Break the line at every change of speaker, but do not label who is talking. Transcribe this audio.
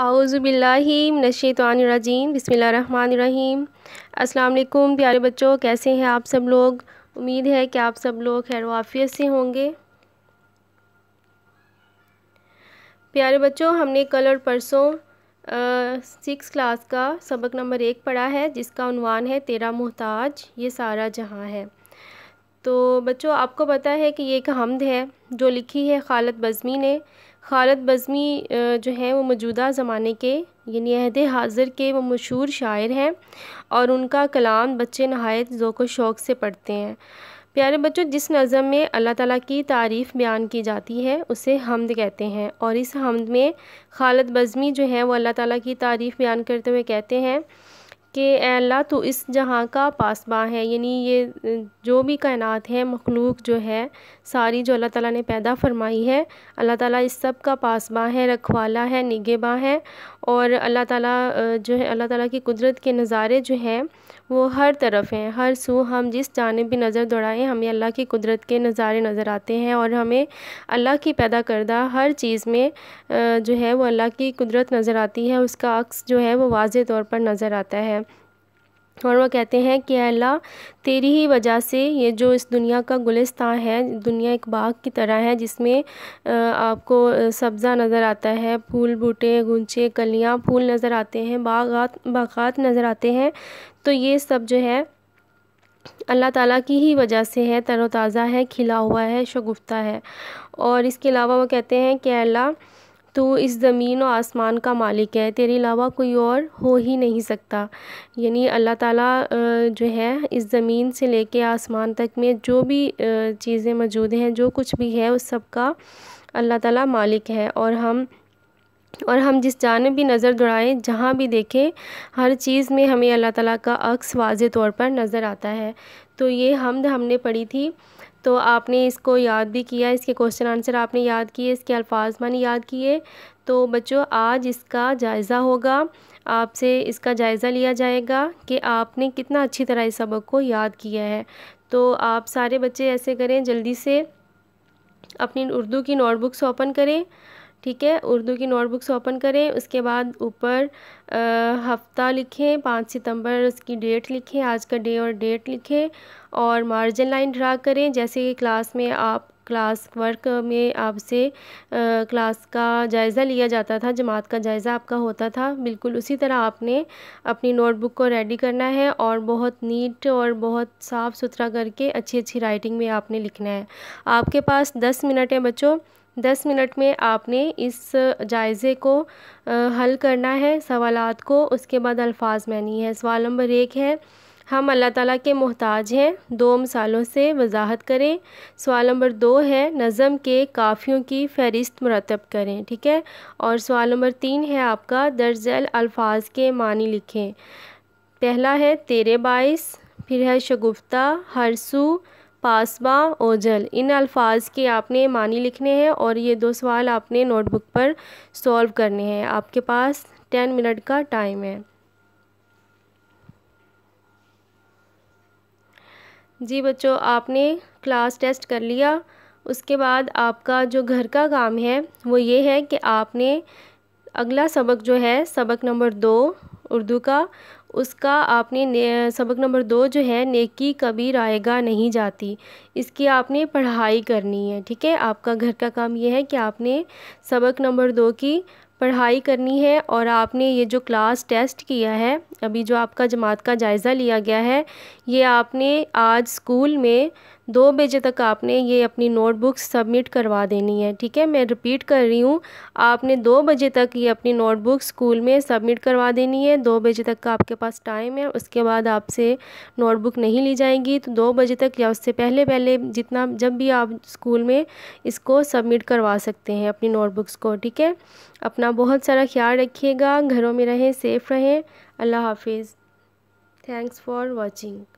आउज़बिल्लिनशैतवानरजीम बसमीम अल्लाम प्यारे बच्चों कैसे हैं आप सब लोग उम्मीद है कि आप सब लोग खैर वाफियत से होंगे प्यारे बच्चों हमने कल और परसों सिक्स क्लास का सबक नंबर एक पढ़ा है जिसका उनवान है तेरा मोहताज ये सारा जहां है तो बच्चों आपको पता है कि ये एक हमद है जो लिखी है खालद बज़मी ने खालत बज़मी जो है वो मौजूदा ज़माने के यानी अहद हाजिर के वो मशहूर शायर हैं और उनका कलाम बच्चे नहायत ज़ोक शौक़ से पढ़ते हैं प्यारे बच्चों जिस नज़म में अल्लाह ताला की तारीफ़ बयान की जाती है उसे हमद कहते हैं और इस हमद में खालद बज़मी जो है वो अल्लाह ताला की तारीफ़ बयान करते हुए कहते हैं कि अल्लाह तो इस जहाँ का पासबा है यानी ये जो भी कायनात है मखलूक जो है सारी जो अल्लाह ताला ने पैदा फरमाई है अल्लाह ताला इस सब का पासबा है रखवाला है निगेबा है और अल्लाह ताला जो है अल्लाह ताला की कुदरत के नज़ारे जो हैं वो हर तरफ हैं हर सू हम जिस जाने भी नज़र दौड़ाएं हमें अल्लाह की कुदरत के नज़ारे नज़र आते हैं और हमें अल्लाह की पैदा करदा हर चीज़ में जो है वो अल्लाह की कुदरत नज़र आती है उसका अक्स जो है वो वाज तौर पर नज़र आता है और वह कहते हैं कि अल्लाह तेरी ही वजह से ये जो इस दुनिया का गुलिस्तान है दुनिया एक बाग की तरह है जिसमें आपको सब्ज़ा नज़र आता है फूल बूटे गुंचे कलियां फूल नज़र आते हैं बागात बागात नज़र आते हैं तो ये सब जो है अल्लाह ताला की ही वजह से है तरोताज़ा है खिला हुआ है शगुफ्ता है और इसके अलावा वो कहते हैं कि अल्लाह तो इस ज़मीन और आसमान का मालिक है तेरे अलावा कोई और हो ही नहीं सकता यानी अल्लाह ताला जो है इस ज़मीन से लेके आसमान तक में जो भी चीज़ें मौजूद हैं जो कुछ भी है उस सब का अल्लाह ताला मालिक है और हम और हम जिस जान भी नज़र दौड़ाएँ जहाँ भी देखें हर चीज़ में हमें अल्लाह ताला का अक्स वाज तौर पर नज़र आता है तो ये हमद हमने पढ़ी थी तो आपने इसको याद भी किया इसके क्वेश्चन आंसर आपने याद किए इसके अल्फाज मैंने याद किए तो बच्चों आज इसका जायज़ा होगा आपसे इसका जायज़ा लिया जाएगा कि आपने कितना अच्छी तरह इस सबक को याद किया है तो आप सारे बच्चे ऐसे करें जल्दी से अपनी उर्दू की नोटबुक्स ओपन करें ठीक है उर्दू की नोटबुक्स ओपन करें उसके बाद ऊपर हफ्ता लिखें पाँच सितंबर उसकी डेट लिखें आज का डे और डेट लिखें और मार्जिन लाइन ड्रा करें जैसे कि क्लास में आप क्लास वर्क में आपसे क्लास का जायज़ा लिया जाता था जमात का जायज़ा आपका होता था बिल्कुल उसी तरह आपने अपनी नोटबुक को रेडी करना है और बहुत नीट और बहुत साफ़ सुथरा करके अच्छी अच्छी राइटिंग में आपने लिखना है आपके पास दस मिनट हैं बच्चों दस मिनट में आपने इस जायज़े को हल करना है सवालात को उसके बाद अल्फाज मैनी है सवाल नंबर एक है हम अल्लाह ताला के मोहताज हैं दो मिसालों से वजाहत करें सवाल नंबर दो है नज़म के काफ़ियों की फहरिस्त मरतब करें ठीक है और सवाल नंबर तीन है आपका दर्जल अल्फाज के मानी लिखें पहला है तेरे बाईस फिर है शगुफ्ता हरसू पासबा ओजल इन अल्फाज के आपने मानी लिखने हैं और ये दो सवाल आपने नोटबुक पर सॉल्व करने हैं आपके पास टेन मिनट का टाइम है जी बच्चों आपने क्लास टेस्ट कर लिया उसके बाद आपका जो घर का काम है वो ये है कि आपने अगला सबक जो है सबक नंबर दो उर्दू का उसका आपने सबक नंबर दो जो है नेकी कभी रायगा नहीं जाती इसकी आपने पढ़ाई करनी है ठीक है आपका घर का काम यह है कि आपने सबक नंबर दो की पढ़ाई करनी है और आपने ये जो क्लास टेस्ट किया है अभी जो आपका जमात का जायज़ा लिया गया है ये आपने आज स्कूल में दो बजे तक आपने ये अपनी नोटबुक सबमिट करवा देनी है ठीक है मैं रिपीट कर रही हूँ आपने दो बजे तक ये अपनी नोटबुक स्कूल में सबमिट करवा देनी है दो बजे तक का आपके पास टाइम है उसके बाद आपसे नोटबुक नहीं ली जाएगी तो दो बजे तक या उससे पहले पहले जितना जब भी आप स्कूल में इसको सबमिट करवा सकते हैं अपनी नोटबुक्स को ठीक है अपना बहुत सारा ख्याल रखिएगा घरों में रहें सेफ़ रहें अल्लाह हाफिज़ थैंक्स फॉर वॉचिंग